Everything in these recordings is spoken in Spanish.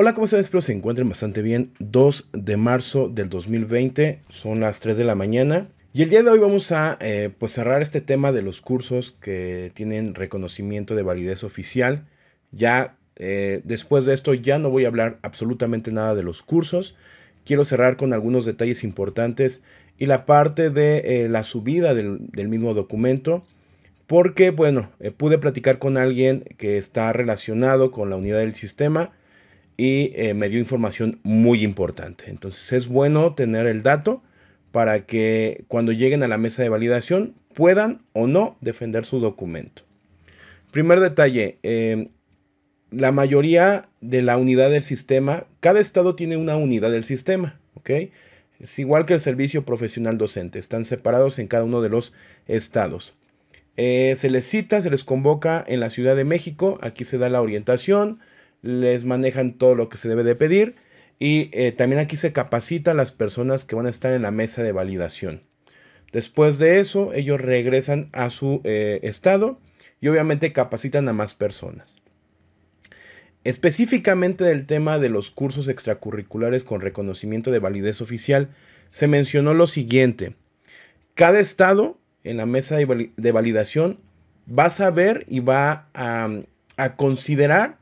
Hola, ¿cómo están? Espero se encuentren bastante bien. 2 de marzo del 2020, son las 3 de la mañana. Y el día de hoy vamos a eh, pues, cerrar este tema de los cursos que tienen reconocimiento de validez oficial. Ya eh, después de esto ya no voy a hablar absolutamente nada de los cursos. Quiero cerrar con algunos detalles importantes y la parte de eh, la subida del, del, mismo documento. Porque, bueno, pude platicar con alguien que está relacionado con la unidad del sistema y eh, me dio información muy importante. Entonces es bueno tener el dato para que cuando lleguen a la mesa de validación puedan o no defender su documento. Primer detalle, em, la mayoría de la unidad del sistema, cada estado tiene una unidad del sistema, ¿ok? Es igual que el servicio profesional docente, están separados en cada uno de los estados. Eh, se les cita, se les convoca en la Ciudad de México, aquí se da la orientación, les manejan todo lo que se debe de pedir y eh, también aquí se capacitan las personas que van a estar en la mesa de validación. Después de eso, ellos regresan a su eh, estado y obviamente capacitan a más personas. Específicamente del tema de los cursos extracurriculares con reconocimiento de validez oficial, se mencionó lo siguiente. Cada estado en la mesa de validación va a saber y va a considerar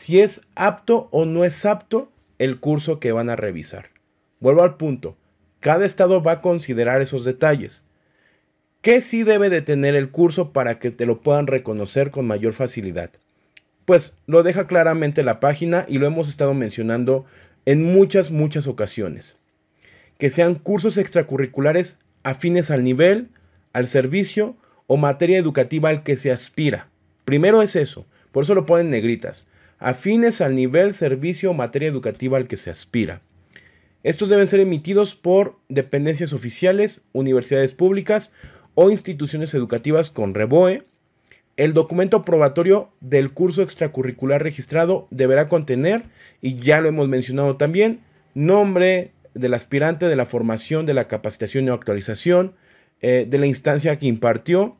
si es apto o no es apto el curso que van a revisar. Vuelvo al punto. Cada estado va a considerar esos detalles. ¿Qué sí debe de tener el curso para que te lo puedan reconocer con mayor facilidad? Pues lo deja claramente la página y lo hemos estado mencionando en muchas, muchas ocasiones. Que sean cursos extracurriculares afines al nivel, al servicio o materia educativa al que se aspira. Primero es eso, por eso lo ponen negritas afines al nivel, servicio o materia educativa al que se aspira. Estos deben ser emitidos por dependencias oficiales, universidades públicas o instituciones educativas con reboe. El documento probatorio del curso extracurricular registrado deberá contener, y ya lo hemos mencionado también, nombre del aspirante, de la formación, de la capacitación y actualización, eh, de la instancia que impartió,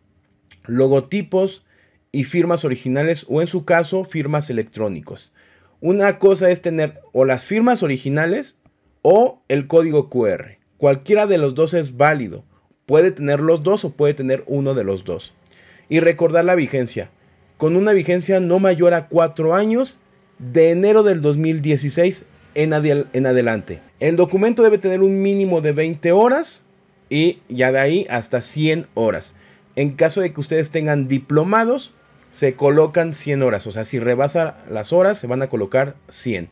logotipos, y firmas originales o en su caso firmas electrónicos. Una cosa es tener o las firmas originales o el código QR. Cualquiera de los dos es válido. Puede tener los dos o puede tener uno de los dos. Y recordar la vigencia. Con una vigencia no mayor a 4 años de enero del 2016 en, en adelante. El documento debe tener un mínimo de 20 horas y ya de ahí hasta 100 horas. En caso de que ustedes tengan diplomados, se colocan 100 horas. O sea, si rebasa las horas, se van a colocar 100.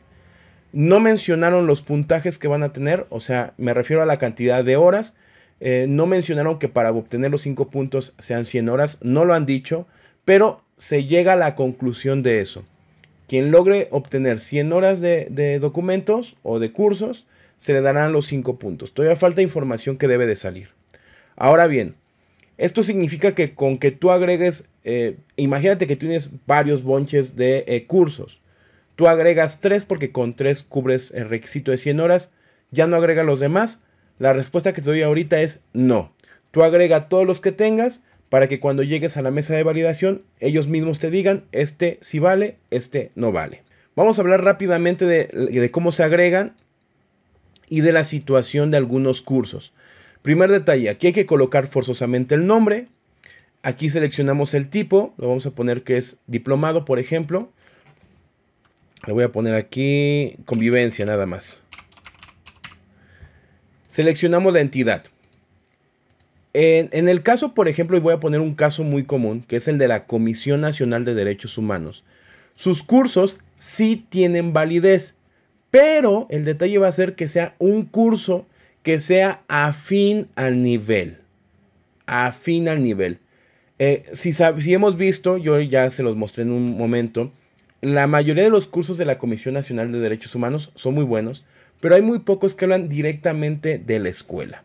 No mencionaron los puntajes que van a tener, o sea, me refiero a la cantidad de horas. Eh, no mencionaron que para obtener los 5 puntos sean 100 horas, no lo han dicho, pero se llega a la conclusión de eso. Quien logre obtener 100 horas de, de documentos o de cursos, se le darán los 5 puntos. Todavía falta información que debe de salir. Ahora bien, esto significa que con que tú agregues, eh, imagínate que tienes varios bonches de eh, cursos. Tú agregas tres porque con tres cubres el requisito de 100 horas. Ya no agrega los demás. La respuesta que te doy ahorita es no. Tú agrega todos los que tengas para que cuando llegues a la mesa de validación ellos mismos te digan este sí vale, este no vale. Vamos a hablar rápidamente de cómo se agregan y de la situación de algunos cursos. Primer detalle, aquí hay que colocar forzosamente el nombre. Aquí seleccionamos el tipo, lo vamos a poner que es diplomado, por ejemplo. Le voy a poner aquí convivencia nada más. Seleccionamos la entidad. En, el caso, por ejemplo, y voy a poner un caso muy común, que es el de la Comisión Nacional de Derechos Humanos. Sus cursos sí tienen validez, pero el detalle va a ser que sea un curso que sea afín al nivel. Afín al nivel. Eh, si, si hemos visto, yo ya se los mostré en un momento, la mayoría de los cursos de la Comisión Nacional de Derechos Humanos son muy buenos, pero hay muy pocos que hablan directamente de la escuela.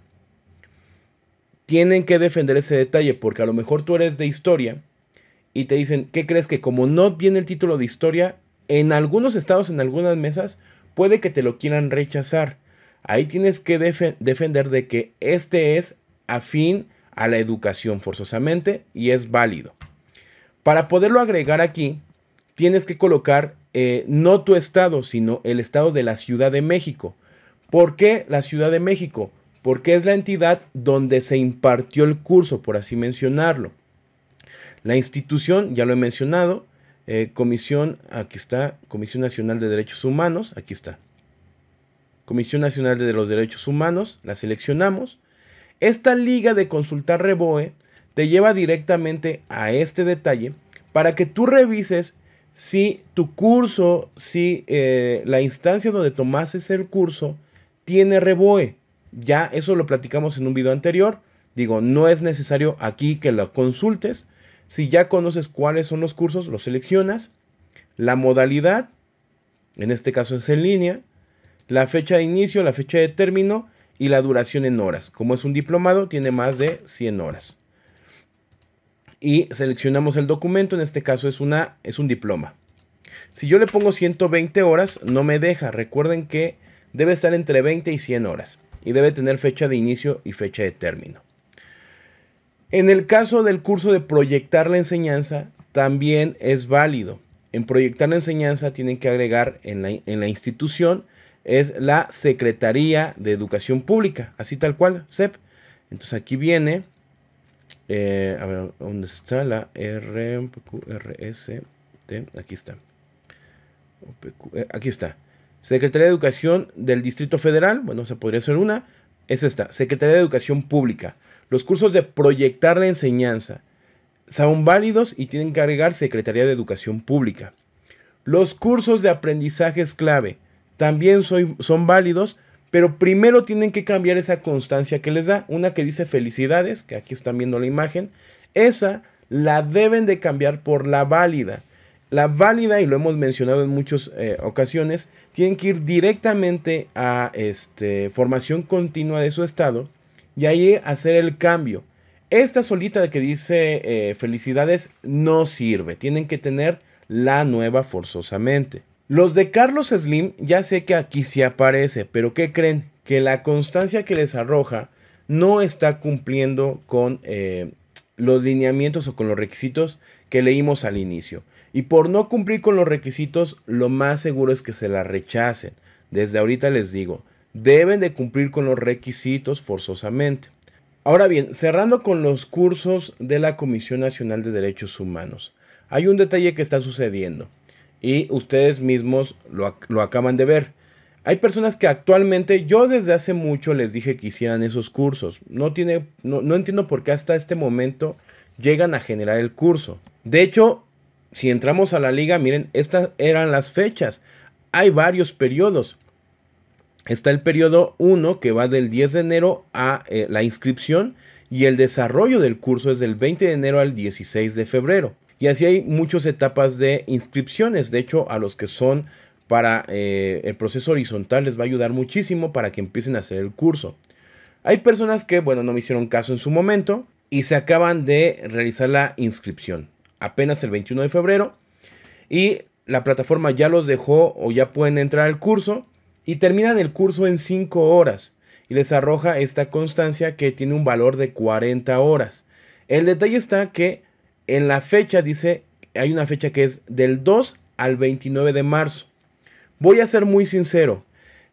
Tienen que defender ese detalle porque a lo mejor tú eres de historia y te dicen, ¿qué crees que como no viene el título de historia, en algunos estados, en algunas mesas, puede que te lo quieran rechazar? Ahí tienes que defender de que este es afín a la educación forzosamente y es válido. Para poderlo agregar aquí, tienes que colocar eh, no tu estado, sino el estado de la Ciudad de México. ¿Por qué la Ciudad de México? Porque es la entidad donde se impartió el curso, por así mencionarlo. La institución, ya lo he mencionado, eh, Comisión, aquí está, Comisión Nacional de Derechos Humanos, aquí está. Comisión Nacional de los Derechos Humanos, la seleccionamos. Esta liga de consultar Reboe te lleva directamente a este detalle para que tú revises si tu curso, si eh, la instancia donde tomaste el curso tiene Reboe. Ya eso lo platicamos en un video anterior. Digo, no es necesario aquí que lo consultes. Si ya conoces cuáles son los cursos, los seleccionas. La modalidad, en este caso es en línea la fecha de inicio, la fecha de término y la duración en horas. Como es un diplomado, tiene más de 100 horas. Y seleccionamos el documento, en este caso es, una, es un diploma. Si yo le pongo 120 horas, no me deja. Recuerden que debe estar entre 20 y 100 horas. Y debe tener fecha de inicio y fecha de término. En el caso del curso de proyectar la enseñanza, también es válido. En proyectar la enseñanza tienen que agregar en la, en la institución es la Secretaría de Educación Pública, así tal cual, SEP. Entonces aquí viene, eh, a ver, ¿dónde está la T? Aquí está. Eh, aquí está. Secretaría de Educación del Distrito Federal, bueno, se podría ser una, es esta, Secretaría de Educación Pública. Los cursos de proyectar la enseñanza son válidos y tienen que agregar Secretaría de Educación Pública. Los cursos de aprendizaje es clave también son válidos, pero primero tienen que cambiar esa constancia que les da. Una que dice felicidades, que aquí están viendo la imagen, esa la deben de cambiar por la válida. La válida, y lo hemos mencionado en muchas eh, ocasiones, tienen que ir directamente a este, formación continua de su estado y ahí hacer el cambio. Esta solita que dice eh, felicidades no sirve, tienen que tener la nueva forzosamente. Los de Carlos Slim ya sé que aquí sí aparece, pero ¿qué creen? Que la constancia que les arroja no está cumpliendo con eh, los lineamientos o con los requisitos que leímos al inicio. Y por no cumplir con los requisitos, lo más seguro es que se la rechacen. Desde ahorita les digo, deben de cumplir con los requisitos forzosamente. Ahora bien, cerrando con los cursos de la Comisión Nacional de Derechos Humanos, hay un detalle que está sucediendo. Y ustedes mismos lo, acaban de ver. Hay personas que actualmente, yo desde hace mucho les dije que hicieran esos cursos. No, tiene, no, entiendo por qué hasta este momento llegan a generar el curso. De hecho, si entramos a la liga, miren, estas eran las fechas. Hay varios periodos. Está el periodo 1 que va del 10 de enero a eh, la inscripción y el desarrollo del curso es del 20 de enero al 16 de febrero. Y así hay muchas etapas de inscripciones. De hecho, a los que son para eh, el proceso horizontal les va a ayudar muchísimo para que empiecen a hacer el curso. Hay personas que, bueno, no me hicieron caso en su momento y se acaban de realizar la inscripción. Apenas el 21 de febrero. Y la plataforma ya los dejó o ya pueden entrar al curso. Y terminan el curso en 5 horas. Y les arroja esta constancia que tiene un valor de 40 horas. El detalle está que en la fecha dice, hay una fecha que es del 2 al 29 de marzo. Voy a ser muy sincero.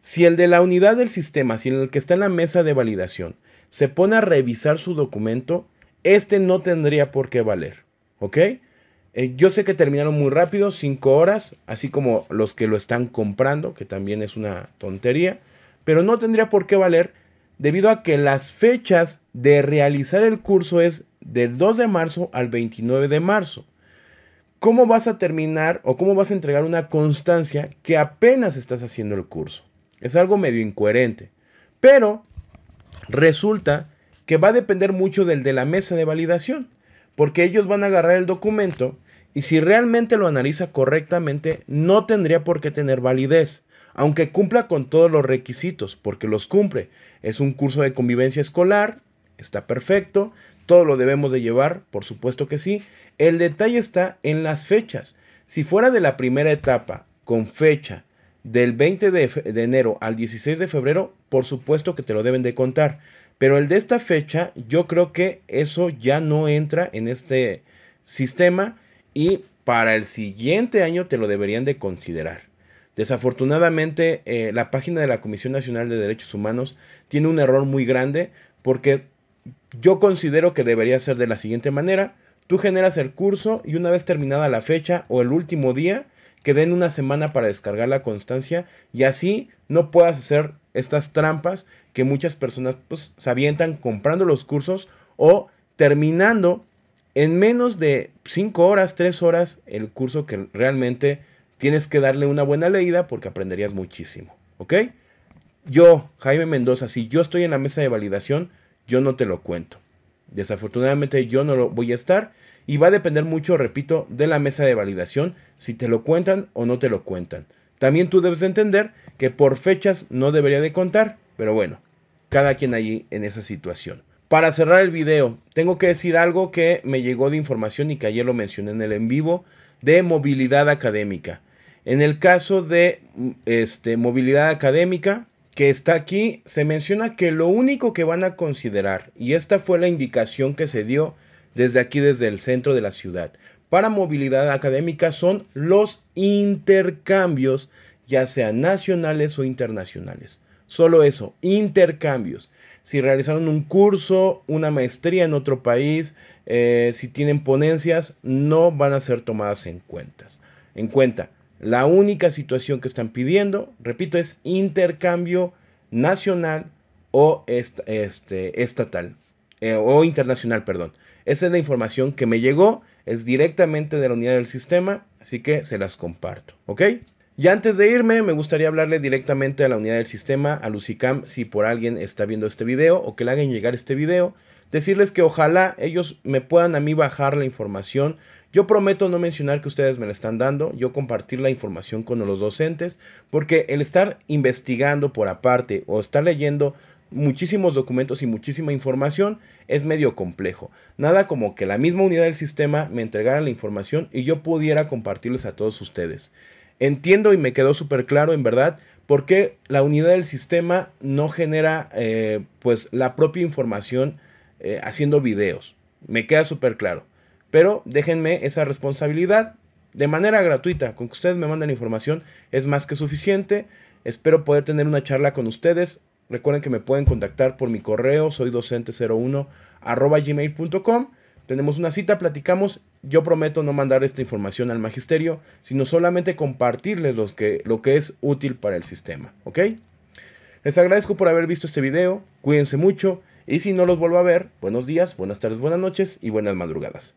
Si el de la unidad del sistema, si el que está en la mesa de validación, se pone a revisar su documento, este no tendría por qué valer. ¿Ok? Eh, yo sé que terminaron muy rápido, 5 horas, así como los que lo están comprando, que también es una tontería, pero no tendría por qué valer debido a que las fechas de realizar el curso es del 2 de marzo al 29 de marzo. ¿Cómo vas a terminar o cómo vas a entregar una constancia que apenas estás haciendo el curso? Es algo medio incoherente. Pero resulta que va a depender mucho del de la mesa de validación, porque ellos van a agarrar el documento y si realmente lo analiza correctamente, no tendría por qué tener validez, aunque cumpla con todos los requisitos, porque los cumple. Es un curso de convivencia escolar, está perfecto, todo lo debemos de llevar, por supuesto que sí. El detalle está en las fechas. Si fuera de la primera etapa, con fecha del 20 de, enero al 16 de febrero, por supuesto que te lo deben de contar. Pero el de esta fecha, yo creo que eso ya no entra en este sistema y para el siguiente año te lo deberían de considerar. Desafortunadamente, eh, la página de la Comisión Nacional de Derechos Humanos tiene un error muy grande porque yo considero que debería ser de la siguiente manera. Tú generas el curso y una vez terminada la fecha o el último día, que den una semana para descargar la constancia y así no puedas hacer estas trampas que muchas personas pues, se avientan comprando los cursos o terminando en menos de 5 horas, 3 horas el curso que realmente tienes que darle una buena leída porque aprenderías muchísimo. ¿Ok? Yo, Jaime Mendoza, si yo estoy en la mesa de validación, yo no te lo cuento. Desafortunadamente yo no lo voy a estar y va a depender mucho, repito, de la mesa de validación, si te lo cuentan o no te lo cuentan. También tú debes entender que por fechas no debería de contar, pero bueno, cada quien allí en esa situación. Para cerrar el video, tengo que decir algo que me llegó de información y que ayer lo mencioné en el en vivo de movilidad académica. En el caso de este, movilidad académica, que está aquí, se menciona que lo único que van a considerar, y esta fue la indicación que se dio desde aquí, desde el centro de la ciudad, para movilidad académica son los intercambios, ya sean nacionales o internacionales. Solo eso, intercambios. Si realizaron un curso, una maestría en otro país, eh, si tienen ponencias, no van a ser tomadas en, cuentas, en cuenta. La única situación que están pidiendo, repito, es intercambio nacional o este, estatal eh, o internacional, perdón. Esa es la información que me llegó, es directamente de la unidad del sistema, así que se las comparto, ¿ok? Y antes de irme, me gustaría hablarle directamente a la unidad del sistema, a Lucicam, si por alguien está viendo este video o que le hagan llegar este video decirles que ojalá ellos me puedan a mí bajar la información. Yo prometo no mencionar que ustedes me la están dando, yo compartir la información con los docentes, porque el estar investigando por aparte o estar leyendo muchísimos documentos y muchísima información es medio complejo. Nada como que la misma unidad del sistema me entregara la información y yo pudiera compartirles a todos ustedes. Entiendo y me quedó súper claro, en verdad, por qué la unidad del sistema no genera eh, pues la propia información eh, haciendo videos. Me queda súper claro. Pero déjenme esa responsabilidad de manera gratuita. Con que ustedes me manden información es más que suficiente. Espero poder tener una charla con ustedes. Recuerden que me pueden contactar por mi correo, soy docente01 arroba gmail.com. Tenemos una cita, platicamos. Yo prometo no mandar esta información al magisterio, sino solamente compartirles los que, lo que es útil para el sistema. ¿Ok? Les agradezco por haber visto este video. Cuídense mucho. Y si no los vuelvo a ver, buenos días, buenas tardes, buenas noches y buenas madrugadas.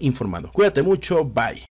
informado. Cuídate mucho, bye.